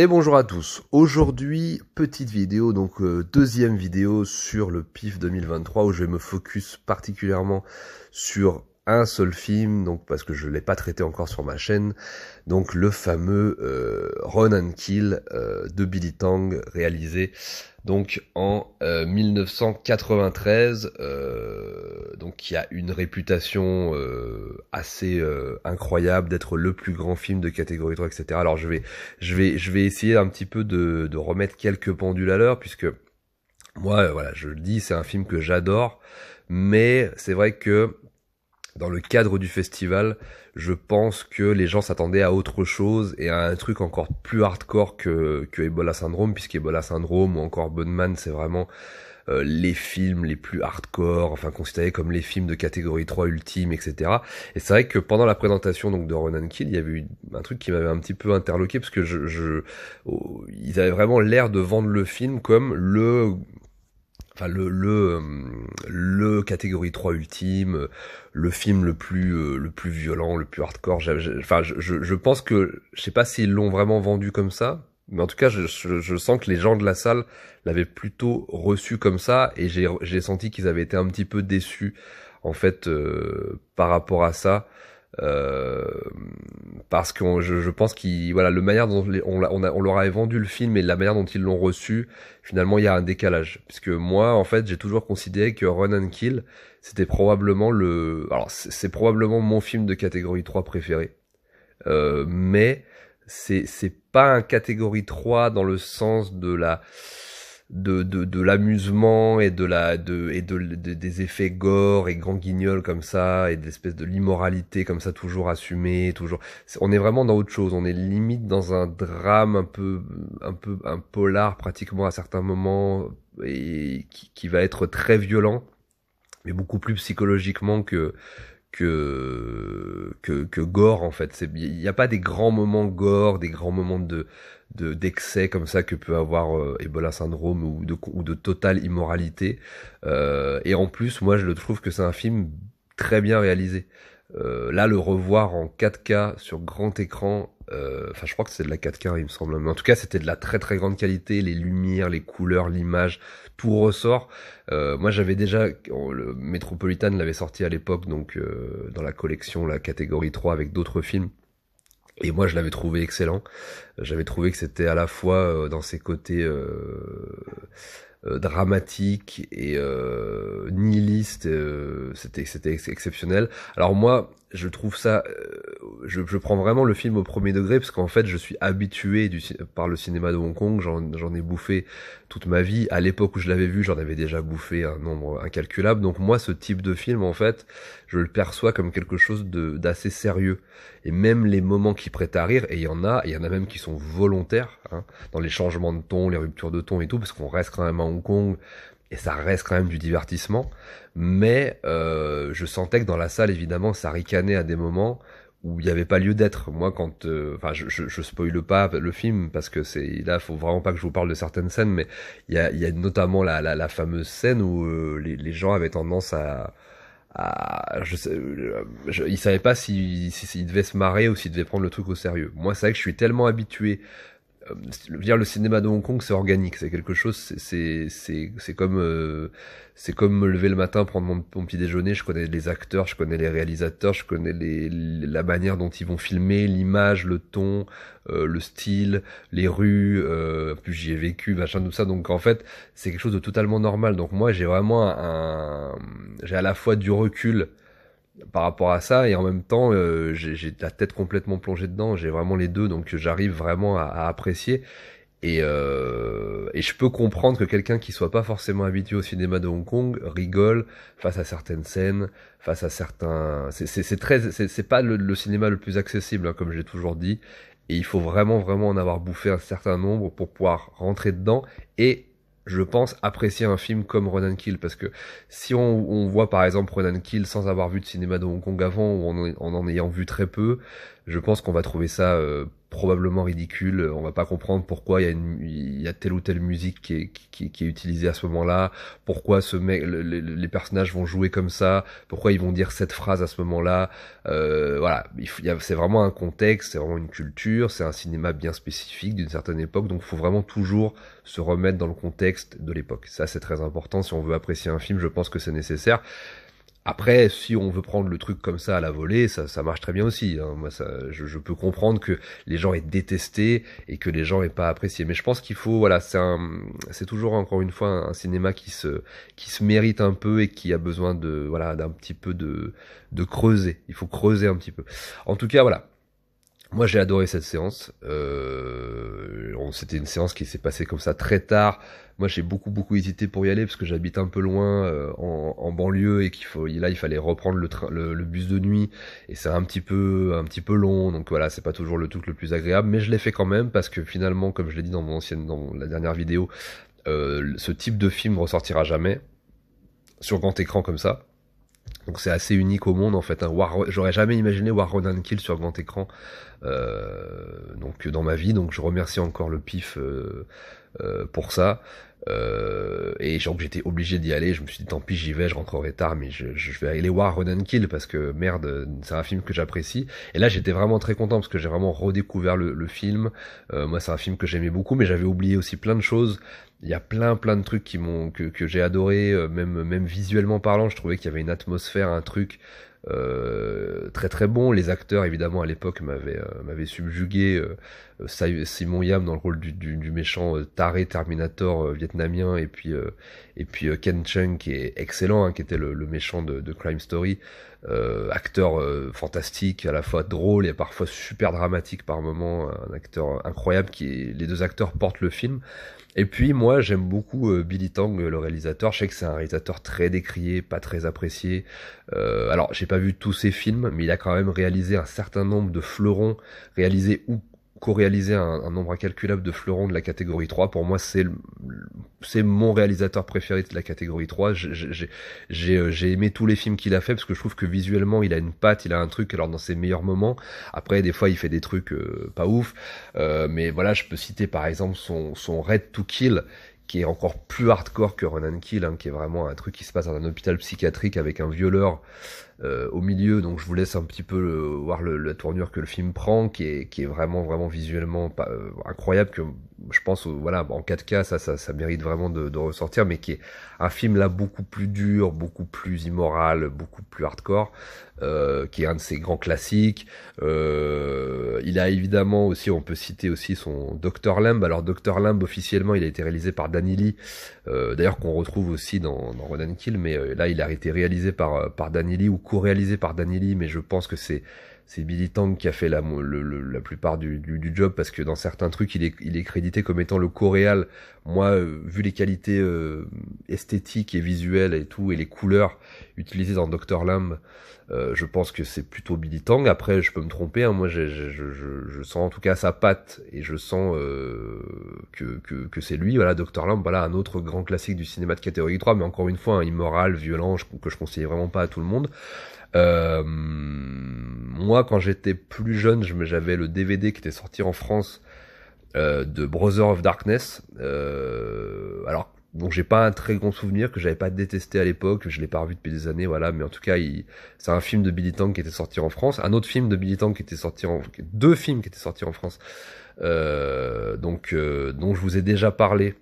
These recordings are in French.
Et bonjour à tous. Aujourd'hui, petite vidéo, donc euh, deuxième vidéo sur le PIF 2023 où je vais me focus particulièrement sur un seul film, donc parce que je l'ai pas traité encore sur ma chaîne, donc le fameux Ron euh, Run and Kill euh, de Billy Tang réalisé donc en 1993, euh, donc qui a une réputation assez incroyable d'être le plus grand film de catégorie 3, etc. Alors je vais je vais je vais essayer un petit peu de, de remettre quelques pendules à l'heure puisque moi voilà je le dis c'est un film que j'adore, mais c'est vrai que dans le cadre du festival, je pense que les gens s'attendaient à autre chose et à un truc encore plus hardcore que, que Ebola Syndrome, puisque Ebola Syndrome ou encore Bunman, c'est vraiment euh, les films les plus hardcore, enfin considérés comme les films de catégorie 3 ultime, etc. Et c'est vrai que pendant la présentation donc de Ronan Kill, il y avait eu un truc qui m'avait un petit peu interloqué parce que je, oh, ils avaient vraiment l'air de vendre le film comme le le le le catégorie 3 ultime, le film le plus euh, le plus violent, le plus hardcore. Enfin, je, je, pense que je sais pas s'ils l'ont vraiment vendu comme ça, mais en tout cas, je, je, sens que les gens de la salle l'avaient plutôt reçu comme ça, et j'ai senti qu'ils avaient été un petit peu déçus en fait euh, par rapport à ça. Euh, parce que je, je pense qu'il voilà le manière dont on, on, leur avait vendu le film et la manière dont ils l'ont reçu finalement il y a un décalage puisque moi en fait j'ai toujours considéré que Run and Kill c'était probablement le alors c'est probablement mon film de catégorie 3 préféré euh, mais c'est c'est pas un catégorie 3 dans le sens de la de, de, de l'amusement et de la de, et de, des effets gore et grand guignol comme ça et de l'espèce de l'immoralité comme ça toujours assumée toujours on est vraiment dans autre chose on est limite dans un drame un peu un peu un polar pratiquement à certains moments et qui, qui va être très violent mais beaucoup plus psychologiquement que que, que, que gore en fait. Il n'y a pas des grands moments gore, des grands moments de, de d'excès comme ça que peut avoir euh, Ebola syndrome ou de, ou de totale immoralité. Euh, et en plus, moi, je le trouve que c'est un film très bien réalisé. Euh, là, le revoir en 4K sur grand écran, enfin, je crois que c'est de la 4K, il me semble, mais en tout cas, c'était de la très très grande qualité. Les lumières, les couleurs, l'image, tout ressort. moi, j'avais déjà le Metropolitan l'avait sorti à l'époque, donc dans la collection, la catégorie 3 avec d'autres films. Et moi, je l'avais trouvé excellent. J'avais trouvé que c'était à la fois euh, dans ses côtés euh, euh, dramatiques et euh, nihilistes, c'était exceptionnel. Alors moi, je trouve ça, euh, je, prends vraiment le film au premier degré parce qu'en fait je suis habitué par le cinéma de Hong Kong, j'en ai bouffé toute ma vie. À l'époque où je l'avais vu, j'en avais déjà bouffé un nombre incalculable. Donc moi, ce type de film, en fait, je le perçois comme quelque chose d'assez sérieux. Et même les moments qui prêtent à rire, et il y en a, il y en a même qui sont volontaires hein, dans les changements de ton, les ruptures de ton et tout, parce qu'on reste quand même à Hong Kong et ça reste quand même du divertissement. Mais euh, je sentais que dans la salle, évidemment, ça ricanait à des moments où il n'y avait pas lieu d'être. Moi, quand, euh, enfin, je, je, je, spoile pas le film parce que c'est là, faut vraiment pas que je vous parle de certaines scènes, mais il y a, y notamment la, fameuse scène où euh, les, gens avaient tendance à, à je je, ils savaient pas s'ils si, devaient se marrer ou s'ils devaient prendre le truc au sérieux. Moi, c'est vrai que je suis tellement habitué euh, le cinéma de Hong Kong, c'est organique, c'est quelque chose, c'est c'est comme euh, c'est comme me lever le matin, prendre mon, petit déjeuner. Je connais les acteurs, je connais les réalisateurs, je connais les, la manière dont ils vont filmer, l'image, le ton, euh, le style, les rues. Euh, plus j'y ai vécu, machin tout ça. Donc en fait, c'est quelque chose de totalement normal. Donc moi, j'ai vraiment un, j'ai à la fois du recul par rapport à ça et en même temps euh, j'ai la tête complètement plongée dedans j'ai vraiment les deux donc j'arrive vraiment à, apprécier et, euh, et je peux comprendre que quelqu'un qui soit pas forcément habitué au cinéma de Hong Kong rigole face à certaines scènes face à certains c'est très c'est pas le, cinéma le plus accessible hein, comme j'ai toujours dit et il faut vraiment vraiment en avoir bouffé un certain nombre pour pouvoir rentrer dedans et je pense, apprécier un film comme Ronan Kill. Parce que si on, voit par exemple Ronan Kill sans avoir vu de cinéma de Hong Kong avant, ou en en ayant vu très peu, je pense qu'on va trouver ça euh, probablement ridicule. Euh, on va pas comprendre pourquoi il y a, y a telle ou telle musique qui est, utilisée à ce moment-là, pourquoi ce les personnages vont jouer comme ça, pourquoi ils vont dire cette phrase à ce moment-là. Euh, voilà, c'est vraiment un contexte, c'est vraiment une culture, c'est un cinéma bien spécifique d'une certaine époque, donc il faut vraiment toujours se remettre dans le contexte de l'époque. Ça, c'est très important. Si on veut apprécier un film, je pense que c'est nécessaire. Après, si on veut prendre le truc comme ça à la volée, ça, ça marche très bien aussi. Hein. Moi, ça, je, peux comprendre que les gens aient détesté et que les gens aient pas apprécié. Mais je pense qu'il faut, voilà, c'est c'est toujours encore une fois un, un, cinéma qui se, qui se mérite un peu et qui a besoin de, voilà, d'un petit peu de, de creuser. Il faut creuser un petit peu. En tout cas, voilà. Moi j'ai adoré cette séance. Euh, c'était une séance qui s'est passée comme ça très tard. Moi j'ai beaucoup beaucoup hésité pour y aller parce que j'habite un peu loin euh, en, banlieue et qu'il faut là il fallait reprendre le, le, bus de nuit et c'est un petit peu un petit peu long donc voilà c'est pas toujours le truc le plus agréable mais je l'ai fait quand même parce que finalement comme je l'ai dit dans mon ancienne dans la dernière vidéo euh, ce type de film ressortira jamais sur grand écran comme ça donc c'est assez unique au monde en fait. Hein. war J'aurais jamais imaginé War and Kill sur grand écran euh, donc dans ma vie. Donc je remercie encore le PIF euh, euh, pour ça. Euh, et j'étais obligé d'y aller. Je me suis dit tant pis j'y vais, je rentrerai tard, mais je, vais aller War and Kill parce que merde, c'est un film que j'apprécie. Et là j'étais vraiment très content parce que j'ai vraiment redécouvert le, le film. moi c'est un film que j'aimais beaucoup, mais j'avais oublié aussi plein de choses il y a plein plein de trucs qui m'ont que, que j'ai adoré, euh, même même visuellement parlant, je trouvais qu'il y avait une atmosphère, un truc, euh, très très bon. Les acteurs, évidemment, à l'époque m'avaient, euh, subjugué. Euh, Simon Yam dans le rôle du, du, méchant taré Terminator vietnamien, et puis, et puis Ken Chung qui est excellent, hein, qui était le, le méchant de, de, Crime Story. acteur fantastique, à la fois drôle et parfois super dramatique par moment Un acteur incroyable qui est, les deux acteurs portent le film. Et puis moi j'aime beaucoup Billy Tang, le réalisateur. Je sais que c'est un réalisateur très décrié, pas très apprécié. alors j'ai pas vu tous ses films, mais il a quand même réalisé un certain nombre de fleurons, réalisé ou co-réalisé un, nombre incalculable de fleurons de la catégorie 3. Pour moi, c'est c'est mon réalisateur préféré de la catégorie 3. J'ai j'ai euh, j'ai aimé tous les films qu'il a fait parce que je trouve que visuellement, il a une patte, il a un truc. Alors dans ses meilleurs moments, après des fois, il fait des trucs euh, pas ouf, euh, mais voilà, je peux citer par exemple son son Red to Kill qui est encore plus hardcore que Ronan Kill, hein, qui est vraiment un truc qui se passe dans un hôpital psychiatrique avec un violeur euh, au milieu, donc je vous laisse un petit peu euh, voir le, la tournure que le film prend, qui est, qui est vraiment vraiment visuellement euh, incroyable, que je pense voilà en 4K ça ça, ça mérite vraiment de, ressortir, mais qui est un film là beaucoup plus dur, beaucoup plus immoral, beaucoup plus hardcore, qui est un de ses grands classiques. il a évidemment aussi, on peut citer aussi son Dr lamb Alors Dr Limb officiellement il a été réalisé par Danny Lee, d'ailleurs qu'on retrouve aussi dans, dans Ronan Kill, mais là il a été réalisé par par Danny Lee réalisé par Danili, mais je pense que c'est c'est Billy Tang qui a fait la, la plupart du, job parce que dans certains trucs il est, il est crédité comme étant le coréal. Moi, euh, vu les qualités euh, esthétiques et visuelles et tout et les couleurs utilisées dans Dr Lamb, euh, je pense que c'est plutôt Billy Tang. Après, je peux me tromper. Hein, moi, je, sens en tout cas sa patte et je sens que, c'est lui. Voilà, Dr Lamb, voilà un autre grand classique du cinéma de catégorie 3, mais encore une fois, immoral, violent, que je conseille vraiment pas à tout le monde. Euh, moi, quand j'étais plus jeune, j'avais le DVD qui était sorti en France euh, de Brother of Darkness. Euh, alors, donc j'ai pas un très grand souvenir que j'avais pas détesté à l'époque, je l'ai pas revu depuis des années, voilà. Mais en tout cas, c'est un film de Billy Tank qui était sorti en France, un autre film de Billy Tank qui était sorti en deux films qui étaient sortis en France. Euh, donc, dont je vous ai déjà parlé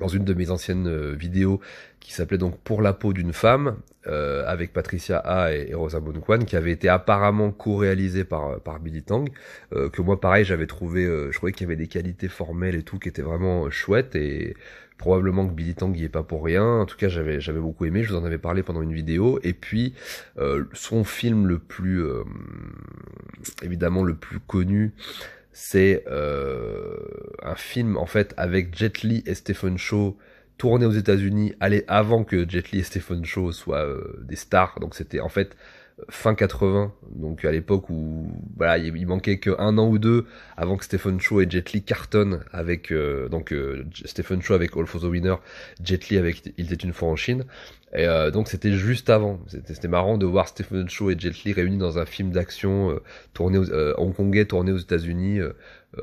dans une de mes anciennes euh, vidéos qui s'appelait donc Pour la peau d'une femme euh, avec Patricia A et, Rosa Bonquan, qui avait été apparemment co-réalisée par euh, par Billy Tang que moi pareil j'avais trouvé je trouvais qu'il y avait des qualités formelles et tout qui étaient vraiment chouettes et probablement que Billy Tang y est pas pour rien en tout cas j'avais j'avais beaucoup aimé je vous en avais parlé pendant une vidéo et puis son film le plus évidemment le plus connu c'est euh, un film en fait avec Jet Li et Stephen Chow tourné aux États-Unis, aller avant que Jet Li et Stephen Chow soient euh, des stars. Donc c'était en fait fin 80, donc à l'époque où voilà, il manquait qu'un an ou deux avant que Stephen Chow et Jet Li cartonnent avec euh, donc euh, Stephen Chow avec All for the Winner, Jet Li avec Il était une fois en Chine. Et euh, donc c'était juste avant. C'était marrant de voir Stephen Chow et Jet Li réunis dans un film d'action tourné hongkongais tourné aux États-Unis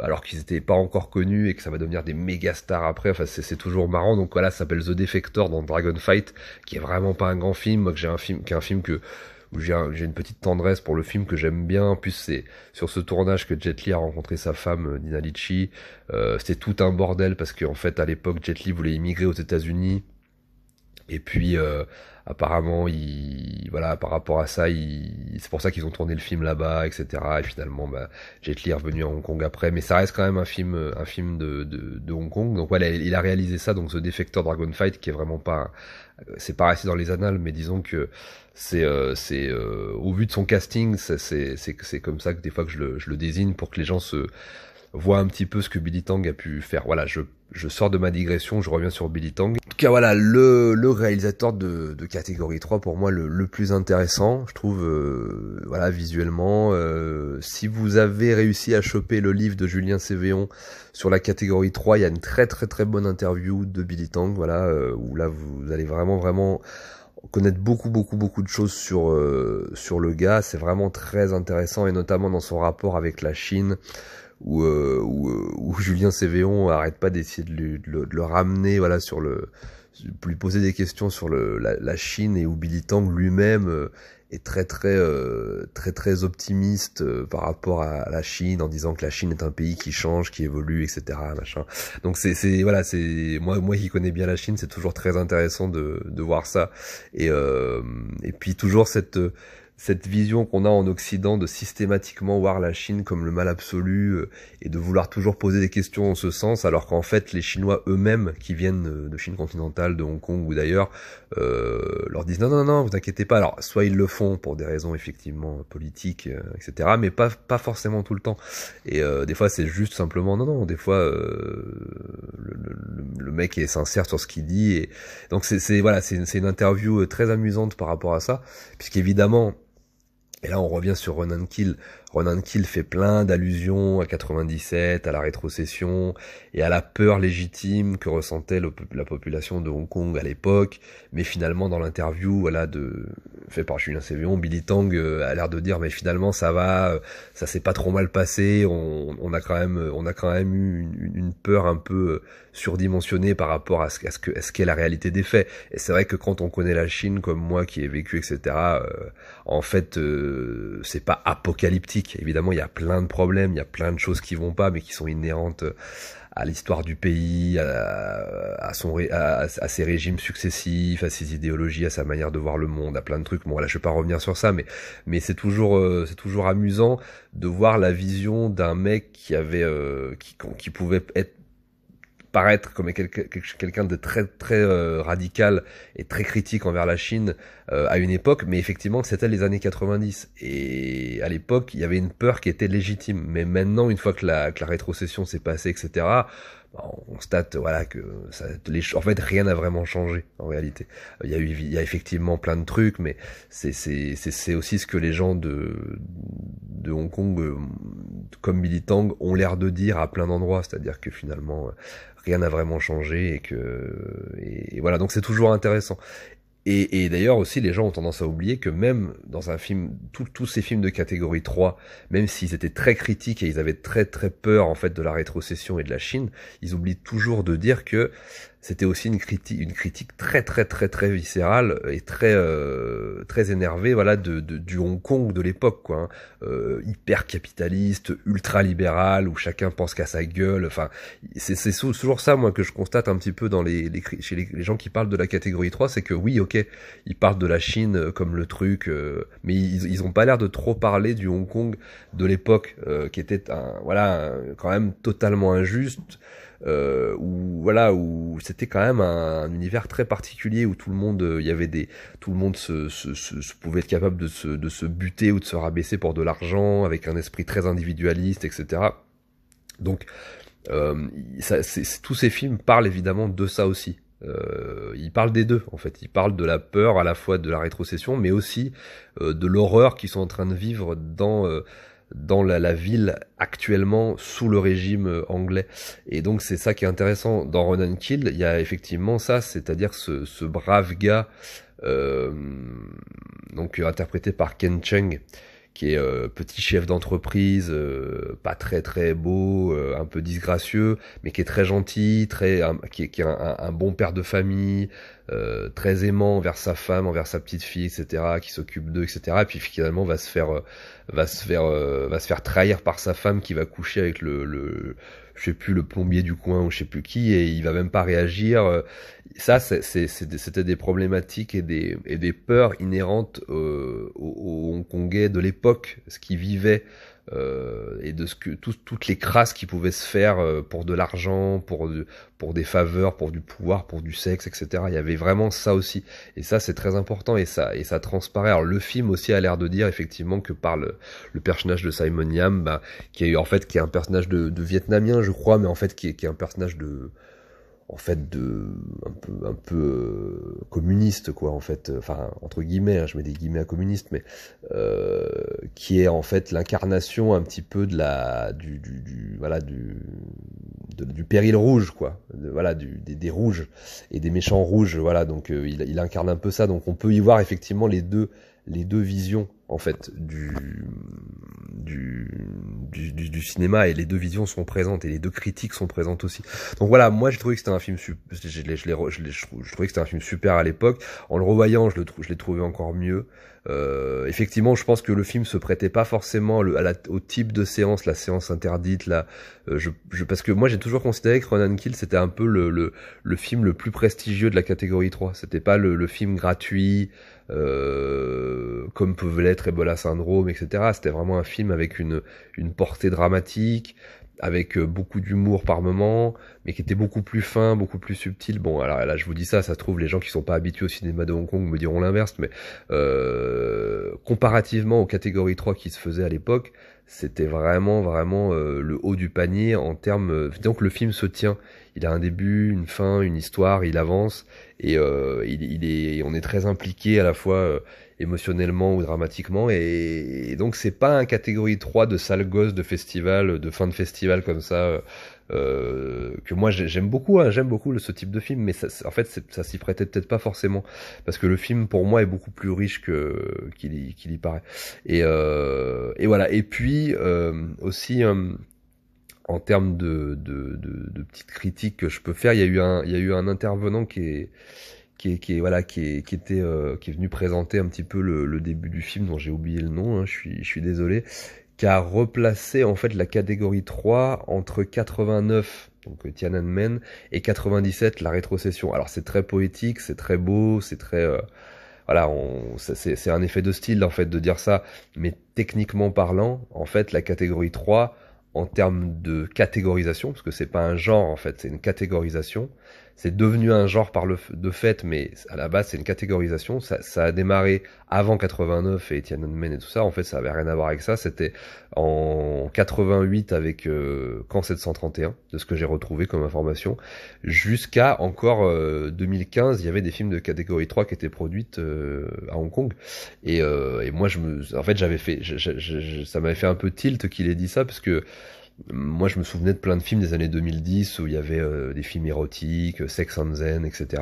alors qu'ils n'étaient pas encore connus et que ça va devenir des méga stars après. Enfin, c'est toujours marrant. Donc voilà, ça s'appelle The Defector dans Dragon Fight, qui est vraiment pas un grand film. Moi, que j'ai un film, qui est un film que où j'ai une petite tendresse pour le film que j'aime bien. En plus, c'est sur ce tournage que Jet Li a rencontré sa femme, euh, Nina Litchi. Euh, c'était tout un bordel parce qu'en fait, à l'époque, Jet Li voulait immigrer aux États-Unis. Et puis euh, apparemment, il, voilà, par rapport à ça, il, c'est pour ça qu'ils ont tourné le film là-bas, etc. Et finalement, bah, Jet Li est revenu à Hong Kong après, mais ça reste quand même un film, un film de, de, de Hong Kong. Donc voilà, il a réalisé ça, donc The Defector Dragonfight, qui est vraiment pas, c'est pas resté dans les annales, mais disons que c'est, euh, c'est euh, au vu de son casting, c'est, c'est, c'est, c'est comme ça que des fois que je le, je le désigne pour que les gens se vois un petit peu ce que Billy Tang a pu faire. Voilà, je, je sors de ma digression, je reviens sur Billy Tang. En tout cas, voilà, le, le réalisateur de, de catégorie 3, pour moi, le, le plus intéressant, je trouve, euh, voilà, visuellement. Euh, si vous avez réussi à choper le livre de Julien Cévéon sur la catégorie 3, il y a une très très très bonne interview de Billy Tang, voilà, euh, où là, vous allez vraiment vraiment connaître beaucoup beaucoup beaucoup de choses sur sur le gars c'est vraiment très intéressant et notamment dans son rapport avec la Chine où, euh, euh, où, Julien Cévéon n'arrête pas d'essayer de, de, de, le ramener voilà sur le lui poser des questions sur le, la, la Chine et où Billy Tang lui-même euh, est très très très très optimiste par rapport à, la Chine en disant que la Chine est un pays qui change, qui évolue, etc. Machin. Donc c'est c'est voilà c'est moi moi qui connais bien la Chine, c'est toujours très intéressant de de voir ça et et puis toujours cette cette vision qu'on a en Occident de systématiquement voir la Chine comme le mal absolu euh, et de vouloir toujours poser des questions en ce sens, alors qu'en fait les Chinois eux-mêmes qui viennent euh, de Chine continentale, de Hong Kong ou d'ailleurs, euh, leur disent non non non, vous inquiétez pas. Alors soit ils le font pour des raisons effectivement politiques, euh, etc., mais pas pas forcément tout le temps. Et des fois c'est juste simplement non non, des fois le, le, le, mec est sincère sur ce qu'il dit. Et... Donc c'est voilà c'est une interview très amusante par rapport à ça, puisqu'évidemment et là, on revient sur Ronan Kill Ronan Kill fait plein d'allusions à 97, à la rétrocession et à la peur légitime que ressentait la population de Hong Kong à l'époque. Mais finalement, dans l'interview, voilà, de fait par Julien Cévion, Billy Tang euh, a l'air de dire mais finalement ça va, euh, ça s'est pas trop mal passé. On, a quand même, on a quand même eu une, peur un peu euh, surdimensionnée par rapport à ce, ce que, ce qu'est la réalité des faits. Et c'est vrai que quand on connaît la Chine comme moi qui ai vécu, etc. en fait, c'est pas apocalyptique Évidemment, il y a plein de problèmes, il y a plein de choses qui vont pas, mais qui sont inhérentes euh, à l'histoire du pays, à, son, à, ses régimes successifs, à ses idéologies, à sa manière de voir le monde, à plein de trucs. Bon, voilà je vais pas revenir sur ça, mais mais c'est toujours euh, c'est toujours amusant de voir la vision d'un mec qui avait euh, qui qui pouvait être paraître comme quelqu'un de très très euh, radical et très critique envers la Chine euh, à une époque, mais effectivement c'était les années 90 et à l'époque il y avait une peur qui était légitime. Mais maintenant, une fois que la rétrocession s'est passée, etc. Bah, on constate voilà que ça, en fait rien n'a vraiment changé en réalité. Euh, il y a eu il y a effectivement plein de trucs, mais c'est c'est c'est aussi ce que les gens de de Hong Kong euh, comme militants ont l'air de dire à plein d'endroits, c'est-à-dire que finalement euh, rien n'a vraiment changé et que et voilà donc c'est toujours intéressant et, d'ailleurs aussi, les gens ont tendance à oublier que même dans un film, tous ces films de catégorie 3, même s'ils étaient très critiques et ils avaient très très peur en fait de la rétrocession et de la Chine, ils oublient toujours de dire que c'était aussi une critique, une critique très très très très viscérale et très euh, très énervée, voilà, de, du Hong Kong de l'époque, quoi, hein. euh, hyper capitaliste, ultra libéral, où chacun pense qu'à sa gueule. Enfin, c'est c'est toujours ça, moi, que je constate un petit peu dans les, les chez les, gens qui parlent de la catégorie 3, c'est que oui, ok, ils parlent de la Chine euh, comme le truc, mais ils, ils ont pas l'air de trop parler du Hong Kong de l'époque, qui était un, voilà, quand même totalement injuste euh, où voilà où c'était quand même un, univers très particulier où tout le monde il euh, y avait des tout le monde se, se, pouvait être capable de se, de se buter ou de se rabaisser pour de l'argent avec un esprit très individualiste etc donc euh, ça, tous ces films parlent évidemment de ça aussi euh, ils parlent des deux en fait. ils parlent de la peur à la fois de la rétrocession, mais aussi euh, de l'horreur qu'ils sont en train de vivre dans dans la, ville actuellement sous le régime euh, anglais. Et donc c'est ça qui est intéressant dans *Ronan Kill, il y a effectivement ça, c'est-à-dire ce, ce, brave gars, euh, donc euh, interprété par Ken Cheng, qui est euh, petit chef d'entreprise, euh, pas très très beau, euh, un peu disgracieux, mais qui est très gentil, très, qui est, qui un, bon père de famille, très aimant envers sa femme, envers sa petite fille, etc., qui s'occupe d'eux, etc. Et puis finalement va se faire, va se faire, va se faire trahir par sa femme qui va coucher avec le je sais plus, le plombier du coin ou je sais plus qui, et il va même pas réagir. Euh, ça, c'était des problématiques et des, et des peurs inhérentes euh, aux, aux Hongkongais de l'époque, ce qu'ils vivaient euh, et de ce que tout, toutes les crasses qui pouvaient se faire euh, pour de l'argent, pour pour des faveurs, pour du pouvoir, pour du sexe, etc. Il y avait vraiment ça aussi. Et ça c'est très important et ça et ça transparaît. Alors le film aussi a l'air de dire effectivement que par le, le personnage de Simon Yam, bah, qui est en fait qui est un personnage de, de vietnamien je crois, mais en fait qui est, qui est un personnage de en fait de un peu un peu euh, communiste quoi en fait euh, enfin entre guillemets hein, je mets des guillemets à communiste mais euh, qui est en fait l'incarnation un petit peu de la du, du, du voilà du du péril rouge quoi de, voilà du, des, des, rouges et des méchants rouges voilà donc euh, il, il incarne un peu ça donc on peut y voir effectivement les deux les deux visions en fait du du, du, cinéma et les deux visions sont présentes et les deux critiques sont présentes aussi. Donc voilà, moi j'ai trouvé que c'était un film super, je, je, je, je, trouvais que c'était un film super à l'époque. En le revoyant, je le je l'ai trouvé encore mieux. Euh, effectivement, je pense que le film se prêtait pas forcément au type de séance, la séance interdite, là. Euh, je, parce que moi, j'ai toujours considéré que Ronan Kill c'était un peu le, le, le, film le plus prestigieux de la catégorie 3. C'était pas le, film gratuit, euh, comme peuvent l'être Ebola Syndrome, etc. C'était vraiment un film avec une, une portée dramatique, avec euh, beaucoup d'humour par moment, mais qui était beaucoup plus fin, beaucoup plus subtil. Bon, alors là, je vous dis ça, ça se trouve, les gens qui sont pas habitués au cinéma de Hong Kong me diront l'inverse, mais euh, comparativement aux catégories 3 qui se faisaient à l'époque, c'était vraiment, vraiment euh, le haut du panier en termes... donc le film se tient, il a un début, une fin, une histoire, il avance, et il, il, est, on est très impliqué à la fois émotionnellement ou dramatiquement. Et, donc c'est pas un catégorie 3 de sale gosse de festival, de fin de festival comme ça, euh, euh, que moi j'aime beaucoup, hein. j'aime beaucoup ce type de film, mais ça, en fait ça s'y prêtait peut-être pas forcément, parce que le film pour moi est beaucoup plus riche que qu'il y, paraît. Et, euh, et voilà, et puis aussi en termes de, de, de, petites critiques que je peux faire, il y a eu un, il y a eu un intervenant qui est, qui est, voilà qui est, qui était euh, qui est venu présenter un petit peu le, début du film dont j'ai oublié le nom hein, je suis je suis désolé qui a replacé en fait la catégorie 3 entre 89 donc euh, Tiananmen et 97 la rétrocession alors c'est très poétique c'est très beau c'est très euh, voilà, c'est un effet de style en fait de dire ça, mais techniquement parlant, en fait, la catégorie 3, en termes de catégorisation, parce que c'est pas un genre en fait, c'est une catégorisation, c'est devenu un genre par le de fait, mais à la base c'est une catégorisation. Ça, ça, a démarré avant 89 et Tiananmen et tout ça. En fait, ça avait rien à voir avec ça. C'était en 88 avec euh, 731, de ce que j'ai retrouvé comme information, jusqu'à encore 2015. Euh, il y avait des films de catégorie 3 qui étaient produites euh, à Hong Kong. Euh, et, moi, je me, en fait, j'avais fait, ça m'avait fait un peu tilt qu'il ait dit ça parce que moi, je me souvenais de plein de films des années 2010 où il y avait euh, des films érotiques, euh, Sex and Zen, etc.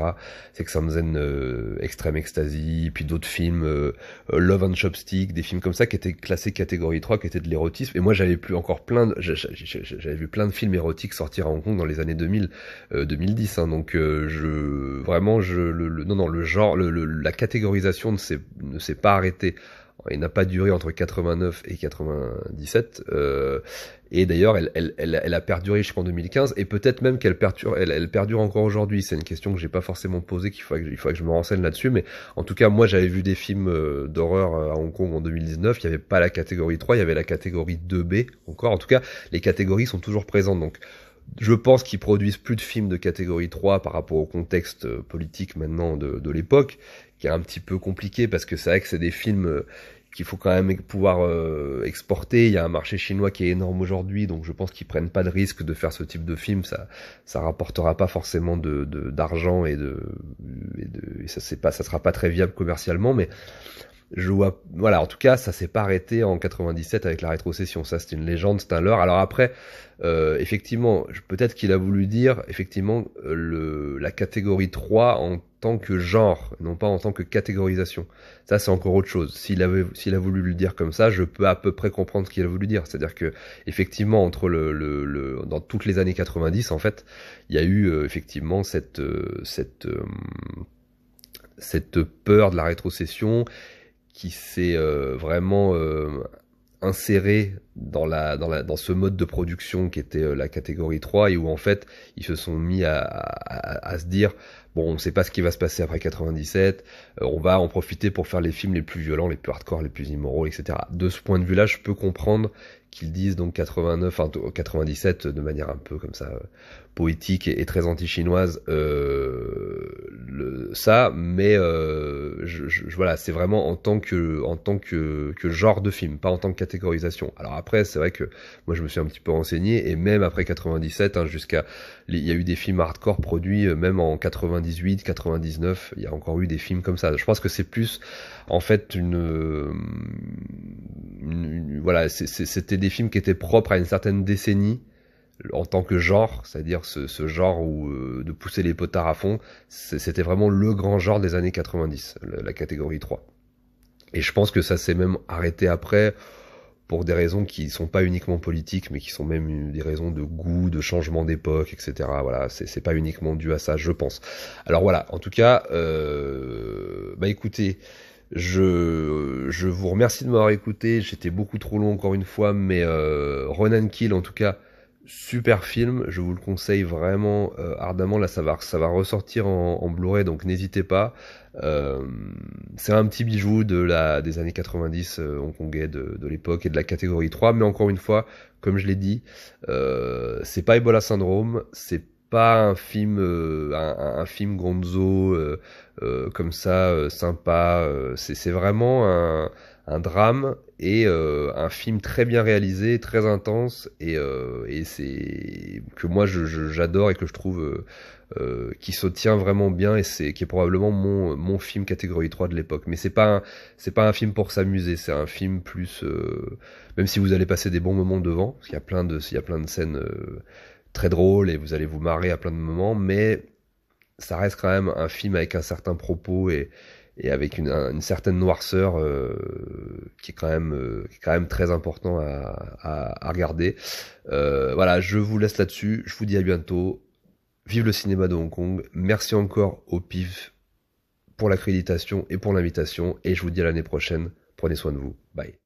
Sex and Zen, euh, Extreme Ecstasy, puis d'autres films, Love and Chopstick, des films comme ça qui étaient classés catégorie 3, qui étaient de l'érotisme. Et moi, j'avais plus encore plein, de, j'avais vu plein de films érotiques sortir à Hong Kong dans les années 2000, 2010. Hein, donc, je vraiment, je, le, non, non, le genre, le, la catégorisation ne s'est pas arrêtée il n'a pas duré entre 89 et 97. Euh, et d'ailleurs, elle, elle, elle, elle, a perduré jusqu'en 2015, et peut-être même qu'elle perdure, elle, perdure encore aujourd'hui. C'est une question que j'ai pas forcément posée, qu'il faudrait, il faudrait que je me renseigne là-dessus. Mais en tout cas, moi, j'avais vu des films euh, d'horreur euh, à Hong Kong en 2019. Il n'y avait pas la catégorie 3, il y avait la catégorie 2B encore. En tout cas, les catégories sont toujours présentes. Donc, je pense qu'ils produisent plus de films de catégorie 3 par rapport au contexte euh, politique maintenant de, de l'époque, un petit peu compliqué parce que c'est vrai que c'est des films euh, qu'il faut quand même pouvoir euh, exporter. Il y a un marché chinois qui est énorme aujourd'hui, donc je pense qu'ils prennent pas de risque de faire ce type de film. Ça, ça rapportera pas forcément de d'argent et de, et de ça c'est pas, ça sera pas très viable commercialement. Mais je vois, voilà, en tout cas, ça s'est pas arrêté en 97 avec la rétrocession. Ça, c'est une légende, c'est un leurre. Alors après, euh, effectivement, peut-être qu'il a voulu dire, effectivement, euh, le, la catégorie 3 en tant que genre, non pas en tant que catégorisation. Ça, c'est encore autre chose. S'il avait, s'il a voulu le dire comme ça, je peux à peu près comprendre ce qu'il a voulu dire. C'est-à-dire que, effectivement, entre le, le, dans toutes les années 90, en fait, il y a eu euh, effectivement cette, euh, cette, euh, cette peur de la rétrocession qui s'est vraiment insérée dans, la, dans, la, dans ce mode de production qui était la catégorie 3 et où en fait ils se sont mis à, à se dire Bon, on ne sait pas ce qui va se passer après 97. Euh, on va en profiter pour faire les films les plus violents, les plus hardcore, les plus immoraux, etc. De ce point de vue-là, je peux comprendre qu'ils disent donc 89, enfin 97 de manière un peu comme ça euh, poétique et, très anti-chinoise, euh, ça, mais euh, je, je, voilà, c'est vraiment en tant que en tant que, genre de film, pas en tant que catégorisation. Alors après, c'est vrai que moi je me suis un petit peu renseigné et même après 97, hein, jusqu'à il y a eu des films hardcore produits même en 98, 99, il y a encore eu des films comme ça. Je pense que c'est plus en fait une, une voilà, c'était films qui étaient propres à une certaine décennie en tant que genre, c'est-à-dire ce, genre où, euh, de pousser les potards à fond, c'était vraiment le grand genre des années 90, la, catégorie 3. Et je pense que ça s'est même arrêté après pour des raisons qui sont pas uniquement politiques, mais qui sont même des raisons de goût, de changement d'époque, etc. Voilà, c'est pas uniquement dû à ça, je pense. Alors voilà, en tout cas, euh, bah écoutez, je, vous remercie de m'avoir écouté. J'étais beaucoup trop long encore une fois, mais euh, Ronan Kill, en tout cas, super film. Je vous le conseille vraiment euh, ardemment. Là, ça va, ça va ressortir en, en Blu-ray, donc n'hésitez pas. Euh, c'est un petit bijou de la, des années 90 euh, hongkongais de, l'époque et de la catégorie 3. Mais encore une fois, comme je l'ai dit, c'est pas Ebola syndrome, c'est pas un film euh, un, un, film Gonzo euh, euh, comme ça sympa c'est vraiment un, un, drame et un film très bien réalisé très intense et, et c'est que moi j'adore et que je trouve qui se tient vraiment bien et c'est qui est probablement mon, mon film catégorie 3 de l'époque mais c'est pas c'est pas un film pour s'amuser c'est un film plus même si vous allez passer des bons moments devant parce qu'il y a plein de il y a plein de scènes très drôle et vous allez vous marrer à plein de moments, mais ça reste quand même un film avec un certain propos et, et avec une, certaine noirceur euh, qui est quand même euh, qui quand même très important à, regarder. Euh, voilà, je vous laisse là-dessus. Je vous dis à bientôt. Vive le cinéma de Hong Kong. Merci encore au PIF pour l'accréditation et pour l'invitation. Et je vous dis à l'année prochaine. Prenez soin de vous. Bye.